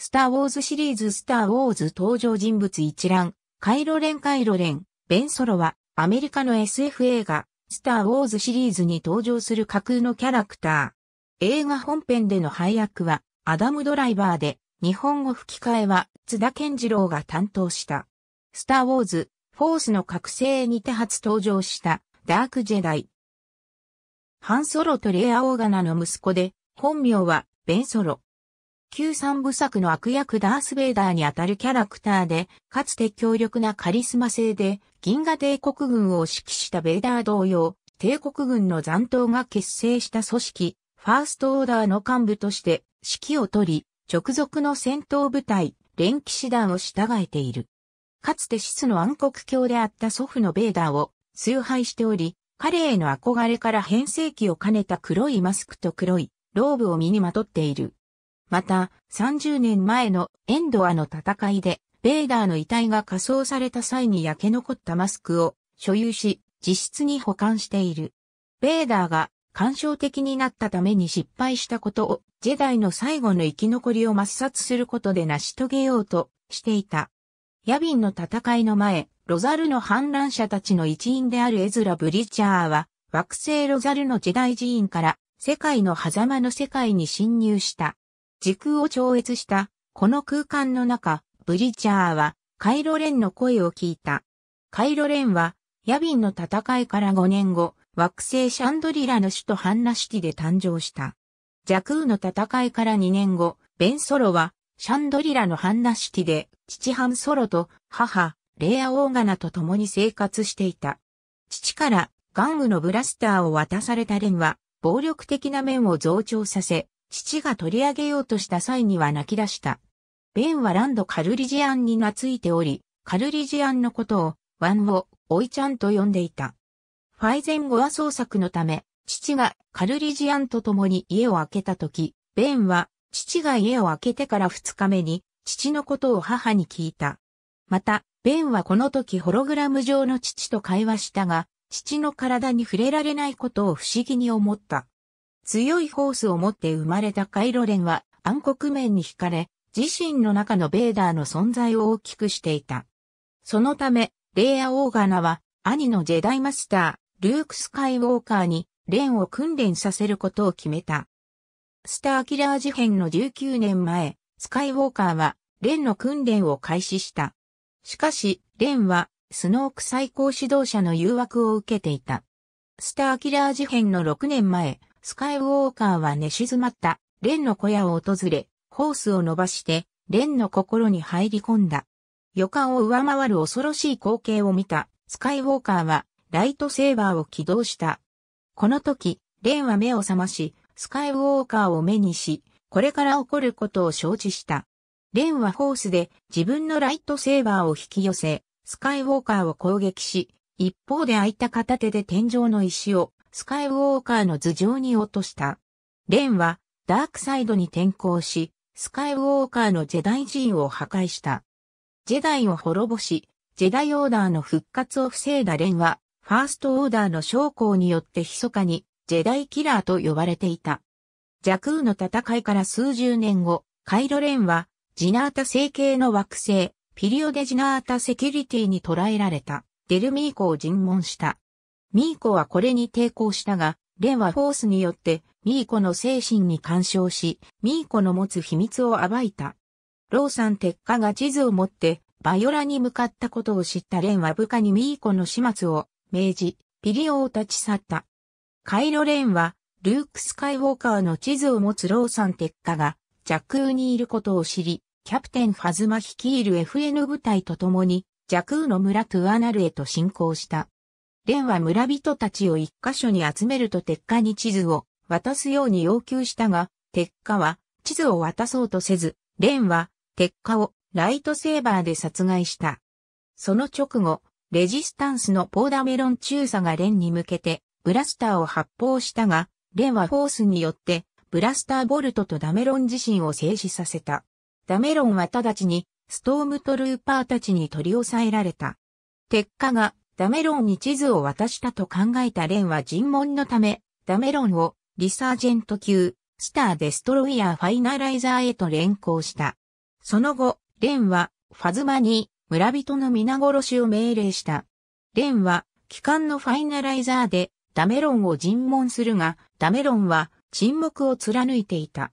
スター・ウォーズシリーズスター・ウォーズ登場人物一覧、カイロレン・カイロレン、ベン・ソロは、アメリカの SF 映画、スター・ウォーズシリーズに登場する架空のキャラクター。映画本編での配役は、アダム・ドライバーで、日本語吹き替えは、津田健次郎が担当した。スター・ウォーズ、フォースの覚醒にて初登場した、ダーク・ジェダイ。ハンソロとレア・オーガナの息子で、本名は、ベンソロ。旧三部作の悪役ダース・ベイダーにあたるキャラクターで、かつて強力なカリスマ性で、銀河帝国軍を指揮したベイダー同様、帝国軍の残党が結成した組織、ファーストオーダーの幹部として指揮を取り、直属の戦闘部隊、連騎士団を従えている。かつてシスの暗黒教であった祖父のベイダーを崇拝しており、彼への憧れから変成期を兼ねた黒いマスクと黒いローブを身にまとっている。また、30年前のエンドアの戦いで、ベイダーの遺体が火葬された際に焼け残ったマスクを所有し、自室に保管している。ベイダーが干渉的になったために失敗したことを、ジェダイの最後の生き残りを抹殺することで成し遂げようとしていた。ヤビンの戦いの前、ロザルの反乱者たちの一員であるエズラ・ブリチャーは、惑星ロザルのジェダイ寺院から世界の狭間の世界に侵入した。時空を超越した、この空間の中、ブリチャーは、カイロレンの声を聞いた。カイロレンは、ヤビンの戦いから5年後、惑星シャンドリラの首都ハンナシティで誕生した。ジャクーの戦いから2年後、ベンソロは、シャンドリラのハンナシティで、父ハンソロと母、レイアオーガナと共に生活していた。父から、玩具のブラスターを渡されたレンは、暴力的な面を増長させ、父が取り上げようとした際には泣き出した。ベンはランド・カルリジアンに懐いており、カルリジアンのことを、ワンを、おいちゃんと呼んでいた。ファイゼンゴア捜索のため、父がカルリジアンと共に家を開けたとき、ベンは、父が家を開けてから二日目に、父のことを母に聞いた。また、ベンはこの時ホログラム上の父と会話したが、父の体に触れられないことを不思議に思った。強いホースを持って生まれたカイロレンは暗黒面に惹かれ、自身の中のベーダーの存在を大きくしていた。そのため、レイア・オーガナは、兄のジェダイマスター、ルーク・スカイウォーカーに、レンを訓練させることを決めた。スターキラー事変の19年前、スカイウォーカーは、レンの訓練を開始した。しかし、レンは、スノーク最高指導者の誘惑を受けていた。スターキラー事変の6年前、スカイウォーカーは寝静まった、レンの小屋を訪れ、ホースを伸ばして、レンの心に入り込んだ。予感を上回る恐ろしい光景を見た、スカイウォーカーは、ライトセーバーを起動した。この時、レンは目を覚まし、スカイウォーカーを目にし、これから起こることを承知した。レンはホースで自分のライトセーバーを引き寄せ、スカイウォーカーを攻撃し、一方で空いた片手で天井の石をスカイウォーカーの頭上に落とした。レンは、ダークサイドに転向し、スカイウォーカーのジェダイ人を破壊した。ジェダイを滅ぼし、ジェダイオーダーの復活を防いだレンは、ファーストオーダーの将校によって密かに、ジェダイキラーと呼ばれていた。ジャクーの戦いから数十年後、カイロレンは、ジナータ成形の惑星、ピリオデジナータセキュリティに捕らえられた、デルミーコを尋問した。ミーコはこれに抵抗したが、レンはフォースによってミーコの精神に干渉し、ミーコの持つ秘密を暴いた。ローさん鉄火が地図を持ってバイオラに向かったことを知ったレンは部下にミーコの始末を命じ、ピリオを立ち去った。カイロレンは、ルーク・スカイウォーカーの地図を持つローサン鉄火が、ジ空にいることを知り、キャプテン・ファズマ率いる FN 部隊と共に、ジ空の村トゥアナルへと進行した。蓮は村人たちを一箇所に集めると鉄火に地図を渡すように要求したが、鉄火は地図を渡そうとせず、蓮は鉄火をライトセーバーで殺害した。その直後、レジスタンスのポーダメロン中佐が蓮に向けてブラスターを発砲したが、蓮はフォースによってブラスターボルトとダメロン自身を静止させた。ダメロンは直ちにストームトルーパーたちに取り押さえられた。鉄火がダメロンに地図を渡したと考えたレンは尋問のため、ダメロンをリサージェント級、スターデストロイヤーファイナライザーへと連行した。その後、レンはファズマに村人の皆殺しを命令した。レンは機関のファイナライザーでダメロンを尋問するが、ダメロンは沈黙を貫いていた。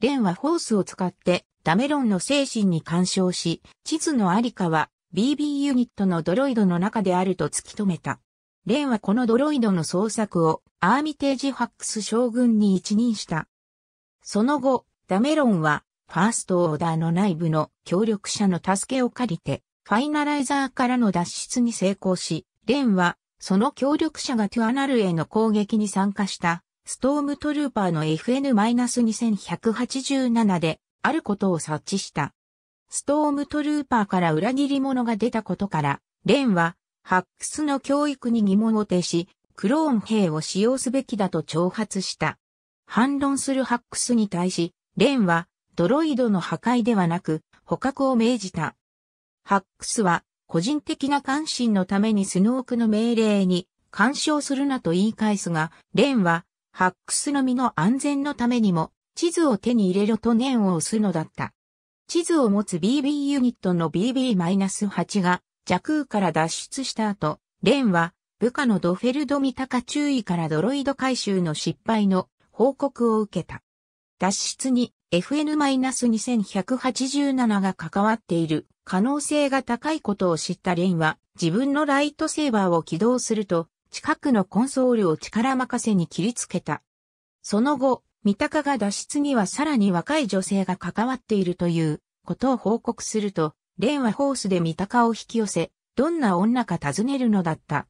レンはホースを使ってダメロンの精神に干渉し、地図のありかは BB ユニットのドロイドの中であると突き止めた。レンはこのドロイドの捜索をアーミテージ・ファックス将軍に一任した。その後、ダメロンはファーストオーダーの内部の協力者の助けを借りて、ファイナライザーからの脱出に成功し、レンはその協力者がトゥアナルへの攻撃に参加したストームトルーパーの FN-2187 であることを察知した。ストームトルーパーから裏切り者が出たことから、レンは、ハックスの教育に疑問を呈し、クローン兵を使用すべきだと挑発した。反論するハックスに対し、レンは、ドロイドの破壊ではなく、捕獲を命じた。ハックスは、個人的な関心のためにスノークの命令に、干渉するなと言い返すが、レンは、ハックスの身の安全のためにも、地図を手に入れろと念を押すのだった。地図を持つ BB ユニットの BB-8 が弱空から脱出した後、レンは部下のドフェルド・ミタカ注意からドロイド回収の失敗の報告を受けた。脱出に FN-2187 が関わっている可能性が高いことを知ったレンは自分のライトセーバーを起動すると近くのコンソールを力任せに切りつけた。その後、三鷹が脱出にはさらに若い女性が関わっているということを報告すると、蓮はホースで三鷹を引き寄せ、どんな女か尋ねるのだった。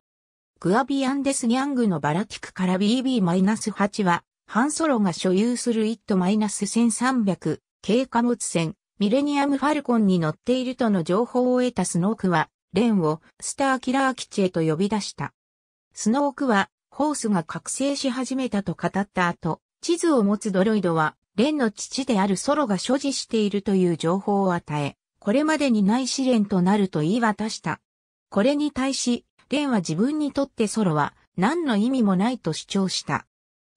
グアビアンデスギャングのバラティクから BB-8 は、ハンソロが所有する1 t 1 3 0 0軽貨物船、ミレニアム・ファルコンに乗っているとの情報を得たスノークは、レンをスターキラー基地へと呼び出した。スノークは、ホースが覚醒し始めたと語った後、地図を持つドロイドは、レンの父であるソロが所持しているという情報を与え、これまでにない試練となると言い渡した。これに対し、レンは自分にとってソロは何の意味もないと主張した。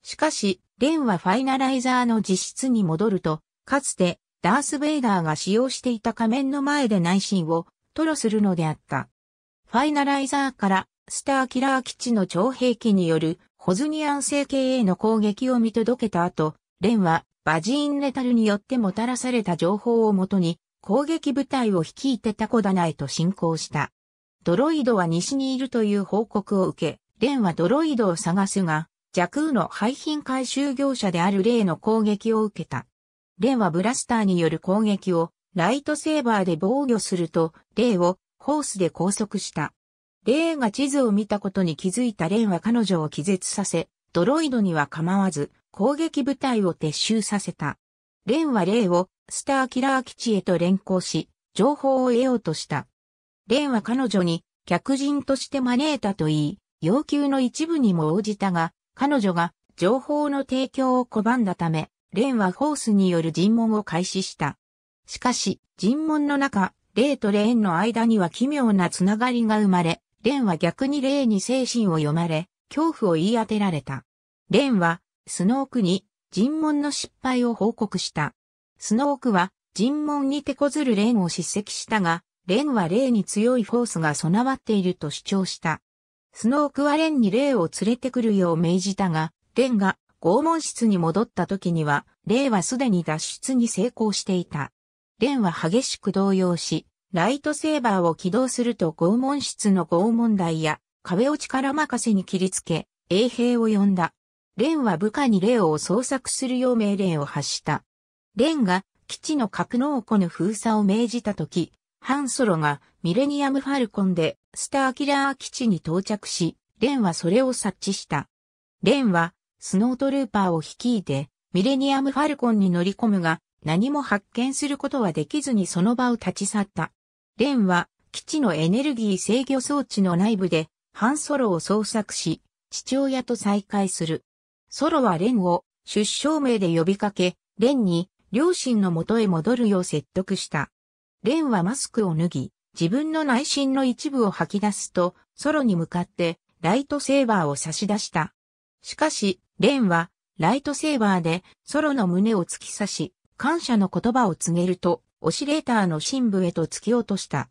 しかし、レンはファイナライザーの実質に戻ると、かつてダース・ベイダーが使用していた仮面の前で内心を吐露するのであった。ファイナライザーからスターキラー基地の徴兵機によるホズニアン政権への攻撃を見届けた後、レンはバジーンレタルによってもたらされた情報をもとに攻撃部隊を率いてタコダナへと進行した。ドロイドは西にいるという報告を受け、レンはドロイドを探すが、ジ空の廃品回収業者であるレイの攻撃を受けた。レンはブラスターによる攻撃をライトセーバーで防御すると、レイをホースで拘束した。レーンが地図を見たことに気づいたレーンは彼女を気絶させ、ドロイドには構わず、攻撃部隊を撤収させた。レーンはレイをスターキラー基地へと連行し、情報を得ようとした。レーンは彼女に客人として招いたと言い、要求の一部にも応じたが、彼女が情報の提供を拒んだため、レーンはホースによる尋問を開始した。しかし、尋問の中、レイとレーンの間には奇妙なつながりが生まれ、蓮は逆に霊に精神を読まれ、恐怖を言い当てられた。蓮は、スノークに、尋問の失敗を報告した。スノークは、尋問に手こずる蓮を叱責したが、蓮は霊に強いフォースが備わっていると主張した。スノークは蓮に霊を連れてくるよう命じたが、蓮が拷問室に戻った時には、霊はすでに脱出に成功していた。蓮は激しく動揺し、ライトセーバーを起動すると拷問室の拷問台や壁を力任せに切りつけ、衛兵を呼んだ。レンは部下にレオを捜索するよう命令を発した。レンが基地の格納庫の封鎖を命じたとき、ハンソロがミレニアムファルコンでスターキラー基地に到着し、レンはそれを察知した。レンはスノートルーパーを率いてミレニアムファルコンに乗り込むが何も発見することはできずにその場を立ち去った。レンは基地のエネルギー制御装置の内部でハンソロを捜索し、父親と再会する。ソロはレンを出生名で呼びかけ、レンに両親の元へ戻るよう説得した。レンはマスクを脱ぎ、自分の内心の一部を吐き出すと、ソロに向かってライトセーバーを差し出した。しかし、レンはライトセーバーでソロの胸を突き刺し、感謝の言葉を告げると、オシレーターの深部へと突き落とした。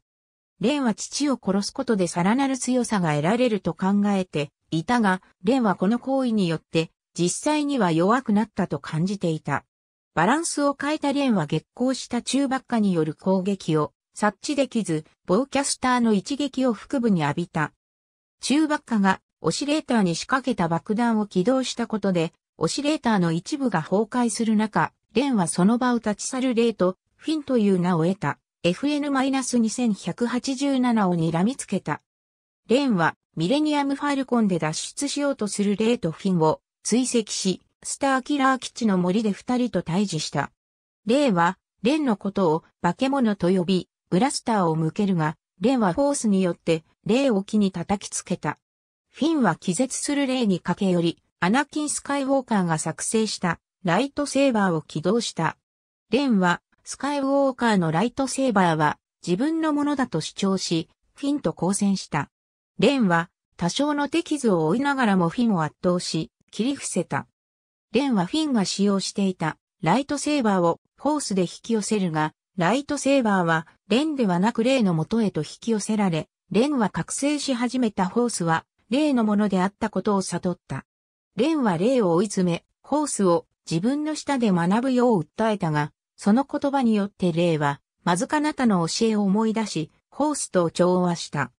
レンは父を殺すことでさらなる強さが得られると考えていたが、レンはこの行為によって実際には弱くなったと感じていた。バランスを変えたレンは激光した中爆下による攻撃を察知できず、ボーキャスターの一撃を腹部に浴びた。中爆下がオシレーターに仕掛けた爆弾を起動したことで、オシレーターの一部が崩壊する中、レンはその場を立ち去る例とフィンという名を得た FN-2187 を睨みつけた。レーンはミレニアムファルコンで脱出しようとするレイとフィンを追跡し、スターキラー基地の森で二人と対峙した。レイは、レンのことを化け物と呼び、ブラスターを向けるが、レンはフォースによってレイを木に叩きつけた。フィンは気絶するレイに駆け寄り、アナキン・スカイウォーカーが作成したライトセーバーを起動した。レンはスカイウォーカーのライトセーバーは自分のものだと主張し、フィンと交戦した。レンは多少の手傷を負いながらもフィンを圧倒し、切り伏せた。レンはフィンが使用していたライトセーバーをホースで引き寄せるが、ライトセーバーはレンではなくレイの元へと引き寄せられ、レンは覚醒し始めたホースはレイのものであったことを悟った。レンはレイを追い詰め、ホースを自分の下で学ぶよう訴えたが、その言葉によって霊は、まずかなたの教えを思い出し、ホースと調和した。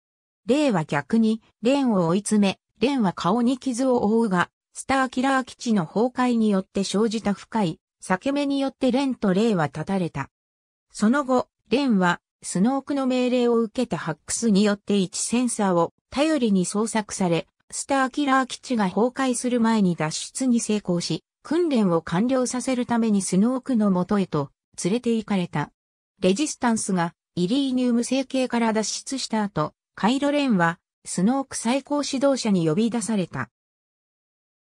霊は逆に、レンを追い詰め、レンは顔に傷を負うが、スターキラー基地の崩壊によって生じた深い、裂け目によってレンと霊は立たれた。その後、レンは、スノークの命令を受けたハックスによって一センサーを頼りに捜索され、スターキラー基地が崩壊する前に脱出に成功し、訓練を完了させるためにスノークの元へと連れて行かれた。レジスタンスがイリーニウム星系から脱出した後、カイロレンはスノーク最高指導者に呼び出された。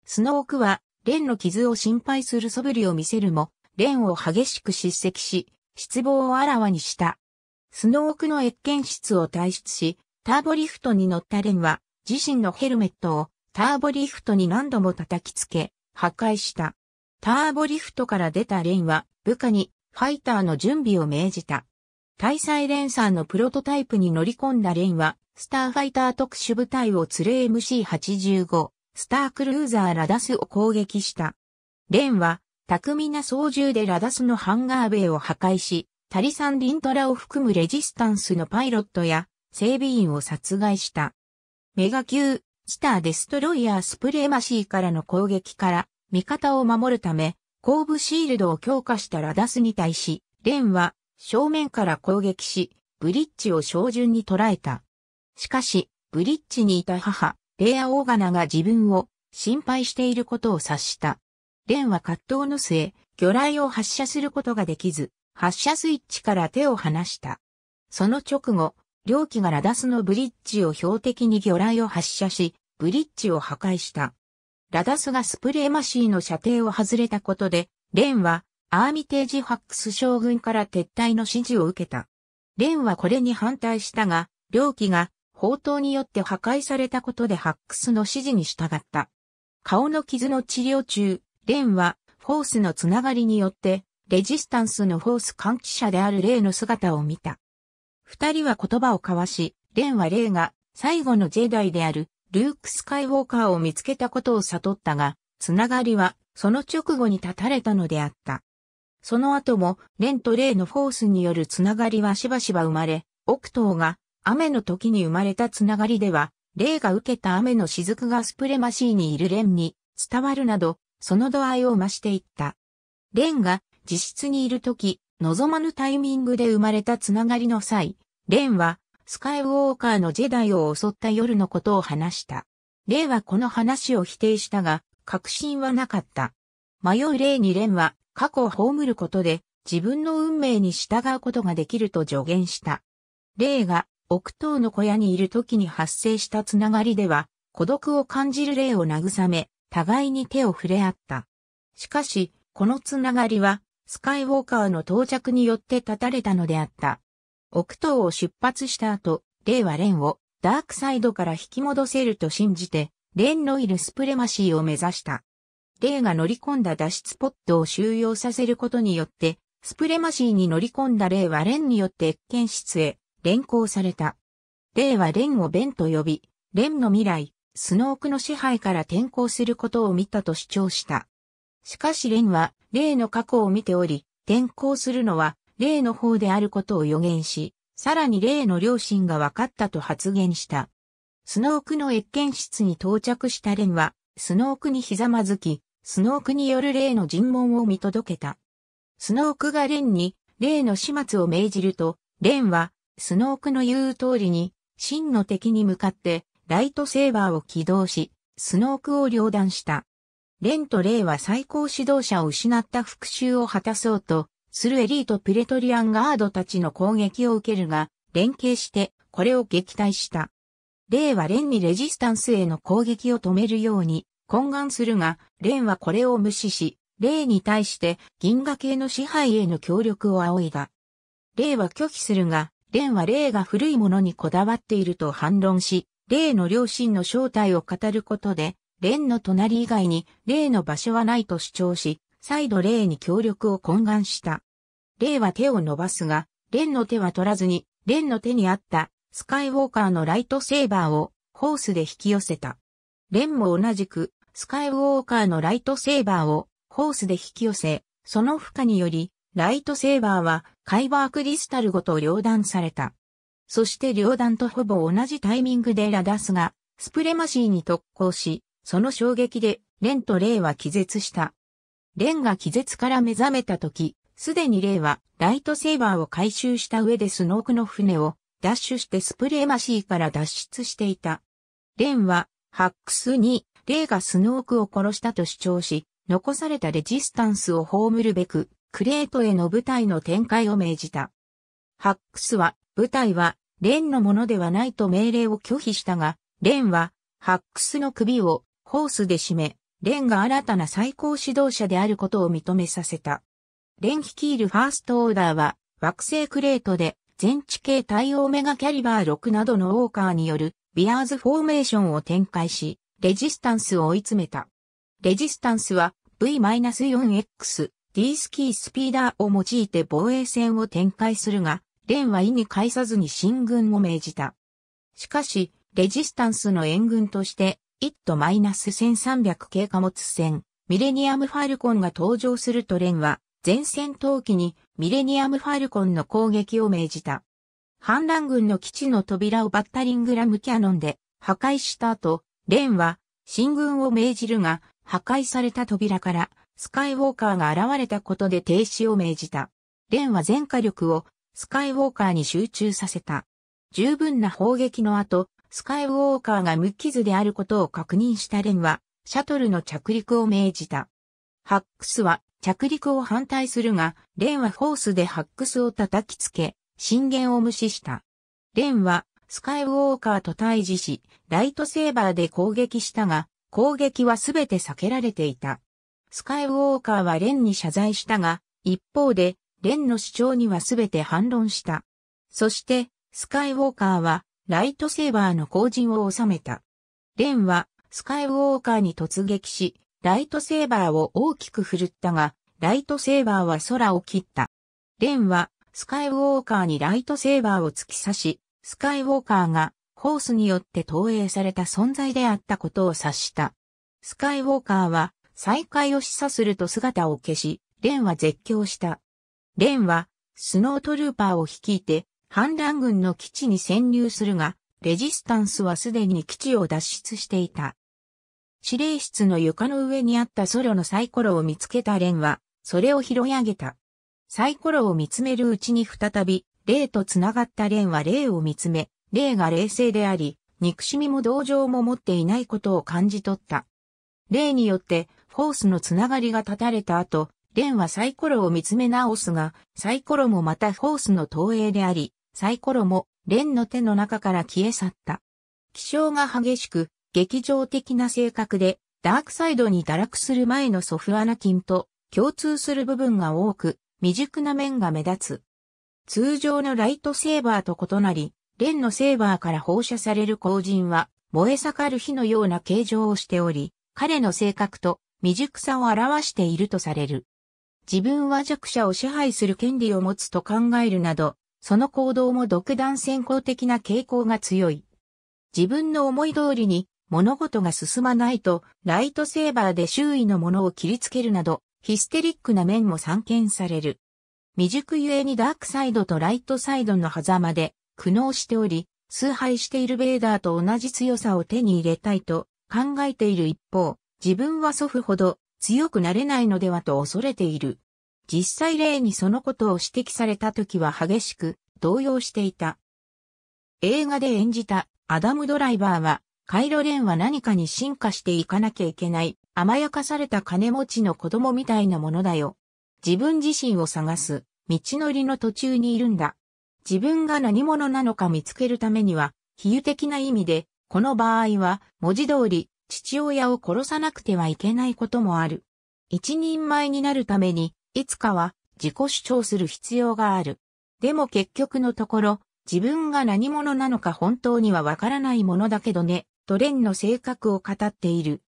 スノークはレンの傷を心配する素振りを見せるも、レンを激しく叱責し、失望をあらわにした。スノークの越見室を退出し、ターボリフトに乗ったレンは、自身のヘルメットをターボリフトに何度も叩きつけ、破壊した。ターボリフトから出たレンは部下にファイターの準備を命じた。大祭連さんのプロトタイプに乗り込んだレンは、スターファイター特殊部隊を連れ MC85、スタークルーザーラダスを攻撃した。レンは、巧みな操縦でラダスのハンガーベイを破壊し、タリサン・リントラを含むレジスタンスのパイロットや、整備員を殺害した。メガ級スターデストロイヤースプレーマシーからの攻撃から味方を守るため、後部シールドを強化したラダスに対し、レンは正面から攻撃し、ブリッジを照準に捉えた。しかし、ブリッジにいた母、レア・オーガナが自分を心配していることを察した。レンは葛藤の末、魚雷を発射することができず、発射スイッチから手を離した。その直後、両機がラダスのブリッジを標的に魚雷を発射し、ブリッジを破壊した。ラダスがスプレーマシーの射程を外れたことで、レンはアーミテージファックス将軍から撤退の指示を受けた。レンはこれに反対したが、両機が砲塔によって破壊されたことでハックスの指示に従った。顔の傷の治療中、レンはフォースのつながりによって、レジスタンスのフォース換気者であるレイの姿を見た。二人は言葉を交わし、レンはレイが最後のジェダイであるルーク・スカイウォーカーを見つけたことを悟ったが、つながりはその直後に立たれたのであった。その後も、レンとレイのフォースによるつながりはしばしば生まれ、奥東が雨の時に生まれたつながりでは、レイが受けた雨の雫がスプレマシーにいるレンに伝わるなど、その度合いを増していった。レンが自室にいる時、望まぬタイミングで生まれたつながりの際、レンは、スカイウォーカーのジェダイを襲った夜のことを話した。レイはこの話を否定したが、確信はなかった。迷うレイにレンは、過去を葬ることで、自分の運命に従うことができると助言した。レイが、奥島の小屋にいる時に発生したつながりでは、孤独を感じるレイを慰め、互いに手を触れ合った。しかし、このつながりは、スカイウォーカーの到着によって立たれたのであった。奥東を出発した後、レイはレンをダークサイドから引き戻せると信じて、レンのいるスプレマシーを目指した。レイが乗り込んだ脱出ポットを収容させることによって、スプレマシーに乗り込んだレイはレンによって越見室へ連行された。レイはレンをベンと呼び、レンの未来、スノークの支配から転校することを見たと主張した。しかし蓮は、例の過去を見ており、転校するのは、例の方であることを予言し、さらに例の両親が分かったと発言した。スノークの越見室に到着した蓮は、スノークにひざまずき、スノークによる例の尋問を見届けた。スノークが蓮に、例の始末を命じると、蓮は、スノークの言う通りに、真の敵に向かって、ライトセーバーを起動し、スノークを両断した。レンとレイは最高指導者を失った復讐を果たそうと、するエリートプレトリアンガードたちの攻撃を受けるが、連携してこれを撃退した。レイはレンにレジスタンスへの攻撃を止めるように懇願するが、レンはこれを無視し、レイに対して銀河系の支配への協力を仰いだ。レイは拒否するが、レンはレイが古いものにこだわっていると反論し、レイの両親の正体を語ることで、蓮の隣以外に霊の場所はないと主張し、再度霊に協力を懇願した。霊は手を伸ばすが、蓮の手は取らずに、蓮の手にあったスカイウォーカーのライトセーバーをホースで引き寄せた。蓮も同じくスカイウォーカーのライトセーバーをホースで引き寄せ、その負荷により、ライトセーバーはカイバークリスタルごと両断された。そして両断とほぼ同じタイミングでラダスがスプレマシーに特攻し、その衝撃で、蓮と霊は気絶した。蓮が気絶から目覚めた時、すでに霊はライトセーバーを回収した上でスノークの船をダッシュしてスプレーマシーから脱出していた。蓮はハックスに霊がスノークを殺したと主張し、残されたレジスタンスを葬るべく、クレートへの舞台の展開を命じた。ハックスは、舞台は、レンのものではないと命令を拒否したが、レンは、ハックスの首をホースで締め、レンが新たな最高指導者であることを認めさせた。レン率いるファーストオーダーは、惑星クレートで、全地形対応メガキャリバー6などのウォーカーによる、ビアーズフォーメーションを展開し、レジスタンスを追い詰めた。レジスタンスは、V-4X、D スキースピーダーを用いて防衛戦を展開するが、レンは意に介さずに進軍を命じた。しかし、レジスタンスの援軍として、1-1300系貨物船、ミレニアムファルコンが登場するとンは、前戦闘機にミレニアムファルコンの攻撃を命じた。反乱軍の基地の扉をバッタリングラムキャノンで破壊した後、レンは進軍を命じるが、破壊された扉からスカイウォーカーが現れたことで停止を命じた。レンは全火力をスカイウォーカーに集中させた。十分な砲撃の後、スカイウォーカーが無傷であることを確認したレンは、シャトルの着陸を命じた。ハックスは着陸を反対するが、レンはホースでハックスを叩きつけ、震源を無視した。レンはスカイウォーカーと対峙し、ライトセーバーで攻撃したが、攻撃はすべて避けられていた。スカイウォーカーはレンに謝罪したが、一方で、レンの主張にはすべて反論した。そして、スカイウォーカーは、ライトセーバーの後陣を収めた。レンは、スカイウォーカーに突撃し、ライトセーバーを大きく振るったが、ライトセーバーは空を切った。レンは、スカイウォーカーにライトセーバーを突き刺し、スカイウォーカーが、ホースによって投影された存在であったことを察した。スカイウォーカーは、再会を示唆すると姿を消し、レンは絶叫した。レンは、スノートルーパーを率いて、反乱軍の基地に潜入するが、レジスタンスはすでに基地を脱出していた。司令室の床の上にあったソロのサイコロを見つけたレンは、それを拾い上げた。サイコロを見つめるうちに再び、レイと繋がったレンはレイを見つめ、レイが冷静であり、憎しみも同情も持っていないことを感じ取った。レイによって、フォースの繋がりが断たれた後、レンはサイコロを見つめ直すが、サイコロもまたフォースの投影であり、サイコロも、レンの手の中から消え去った。気性が激しく、劇場的な性格で、ダークサイドに堕落する前のソフアナキンと共通する部分が多く、未熟な面が目立つ。通常のライトセーバーと異なり、レンのセーバーから放射される光人は燃え盛る火のような形状をしており、彼の性格と未熟さを表しているとされる。自分は弱者を支配する権利を持つと考えるなど、その行動も独断先行的な傾向が強い。自分の思い通りに物事が進まないと、ライトセーバーで周囲のものを切りつけるなど、ヒステリックな面も散見される。未熟ゆえにダークサイドとライトサイドの狭間で苦悩しており、崇拝しているベーダーと同じ強さを手に入れたいと考えている一方、自分は祖父ほど強くなれないのではと恐れている。実際例にそのことを指摘された時は激しく動揺していた。映画で演じたアダム・ドライバーは、カイロ・レンは何かに進化していかなきゃいけない、甘やかされた金持ちの子供みたいなものだよ。自分自身を探す、道のりの途中にいるんだ。自分が何者なのか見つけるためには、比喩的な意味で、この場合は、文字通り、父親を殺さなくてはいけないこともある。一人前になるために、いつかは自己主張する必要がある。でも結局のところ、自分が何者なのか本当にはわからないものだけどね、とレンの性格を語っている。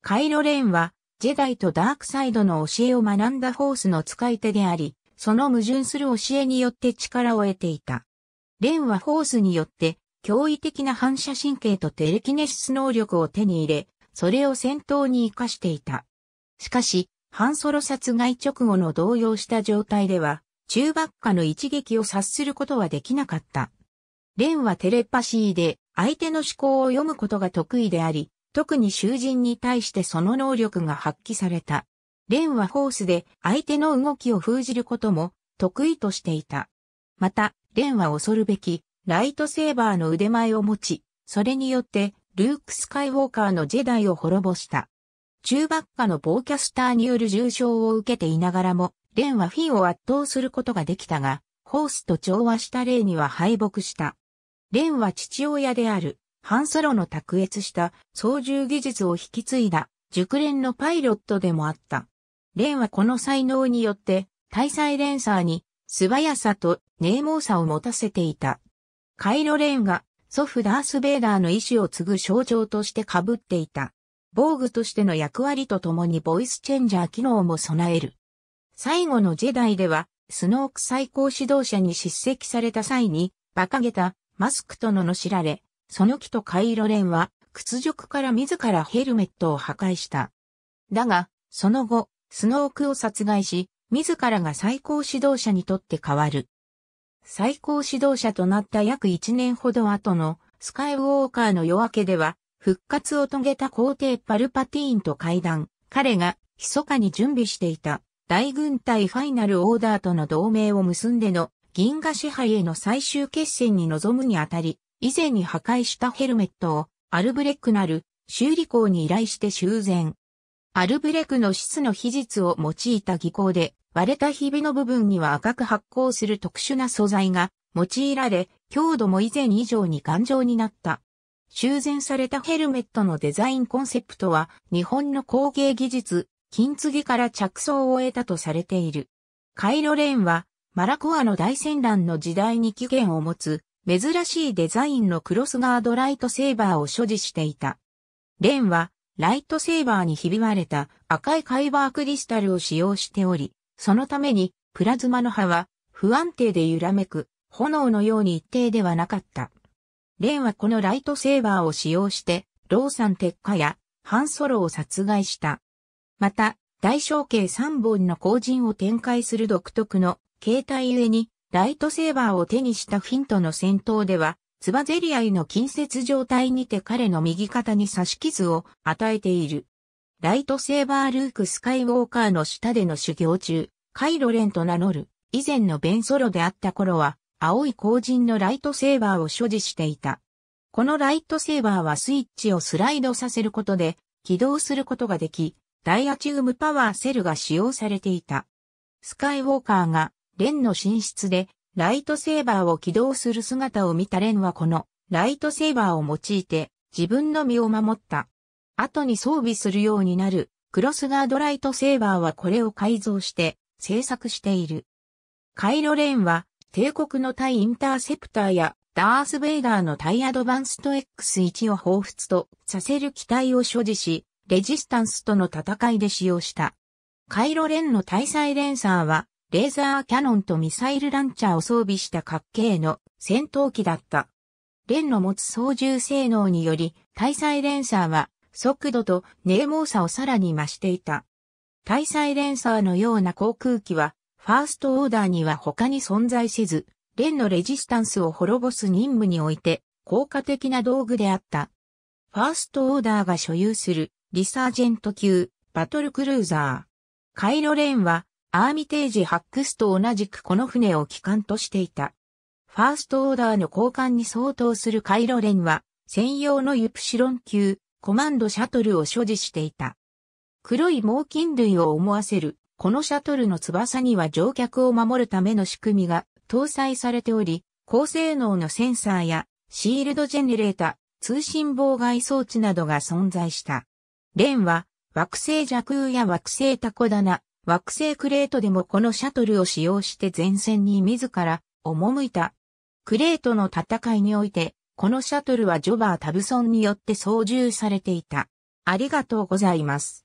カイロレンは、ジェダイとダークサイドの教えを学んだフォースの使い手であり、その矛盾する教えによって力を得ていた。レンはフォースによって、驚異的な反射神経とテレキネシス能力を手に入れ、それを戦闘に活かしていた。しかし、半ソロ殺害直後の動揺した状態では、中爆下の一撃を察することはできなかった。レンはテレパシーで相手の思考を読むことが得意であり、特に囚人に対してその能力が発揮された。レンはホースで相手の動きを封じることも得意としていた。また、レンは恐るべきライトセーバーの腕前を持ち、それによってルーク・スカイウォーカーのジェダイを滅ぼした。中ばっかのボーキャスターによる重傷を受けていながらも、レンはフィンを圧倒することができたが、ホースと調和したレイには敗北した。レンは父親である、ハンソロの卓越した操縦技術を引き継いだ、熟練のパイロットでもあった。レンはこの才能によって、大祭レンサーに素早さと冷猛さを持たせていた。カイロレンが祖父ダース・ベイダーの意志を継ぐ象徴として被っていた。防具としての役割とともにボイスチェンジャー機能も備える。最後のジェダイでは、スノーク最高指導者に叱責された際に、馬鹿げたマスクとののしられ、その木とカイロレンは屈辱から自らヘルメットを破壊した。だが、その後、スノークを殺害し、自らが最高指導者にとって変わる。最高指導者となった約1年ほど後のスカイウォーカーの夜明けでは、復活を遂げた皇帝パルパティーンと会談、彼が密かに準備していた大軍隊ファイナルオーダーとの同盟を結んでの銀河支配への最終決戦に臨むにあたり、以前に破壊したヘルメットをアルブレックなる修理工に依頼して修繕。アルブレクの質の秘術を用いた技巧で、割れたひびの部分には赤く発光する特殊な素材が用いられ、強度も以前以上に頑丈になった修繕されたヘルメットのデザインコンセプトは、日本の工芸技術、金継ぎから着想を得たとされている。カイロレーンは、マラコアの大戦乱の時代に起源を持つ、珍しいデザインのクロスガードライトセーバーを所持していた。レンは、ライトセーバーにひび割れた赤いカイバークリスタルを使用しており、そのために、プラズマの刃は、不安定で揺らめく、炎のように一定ではなかった。レンはこのライトセーバーを使用して、ローサン鉄火やハンソロを殺害した。また、大小径3本の後陣を展開する独特の携帯ゆえに、ライトセーバーを手にしたフィントの戦闘では、ツバゼリアイの近接状態にて彼の右肩に刺し傷を与えている。ライトセーバールーク・スカイウォーカーの下での修行中、カイロレンと名乗る、以前のベンソロであった頃は、青い後人のライトセーバーを所持していた。このライトセーバーはスイッチをスライドさせることで起動することができ、ダイアチウムパワーセルが使用されていた。スカイウォーカーがレンの寝室でライトセーバーを起動する姿を見たレンはこのライトセーバーを用いて自分の身を守った。後に装備するようになるクロスガードライトセーバーはこれを改造して制作している。カイロレンは帝国の対インターセプターやダース・ベイダーの対アドバンスト X1 を彷彿とさせる機体を所持し、レジスタンスとの戦いで使用した。カイロレンの対レ連サーは、レーザーキャノンとミサイルランチャーを装備した各系の戦闘機だった。レンの持つ操縦性能により、対レンサーは、速度と冷毛さをさらに増していた。対レンサーのような航空機は、ファーストオーダーには他に存在せず、レンのレジスタンスを滅ぼす任務において、効果的な道具であった。ファーストオーダーが所有する、リサージェント級、バトルクルーザー。カイロレンは、アーミテージ・ハックスと同じくこの船を機関としていた。ファーストオーダーの交換に相当するカイロレンは、専用のユプシロン級、コマンドシャトルを所持していた。黒い猛禽類を思わせるこのシャトルの翼には乗客を守るための仕組みが搭載されており、高性能のセンサーやシールドジェネレータ、通信妨害装置などが存在した。レンは惑星弱空や惑星タコ棚、惑星クレートでもこのシャトルを使用して前線に自ら赴いた。クレートの戦いにおいて、このシャトルはジョバー・タブソンによって操縦されていた。ありがとうございます。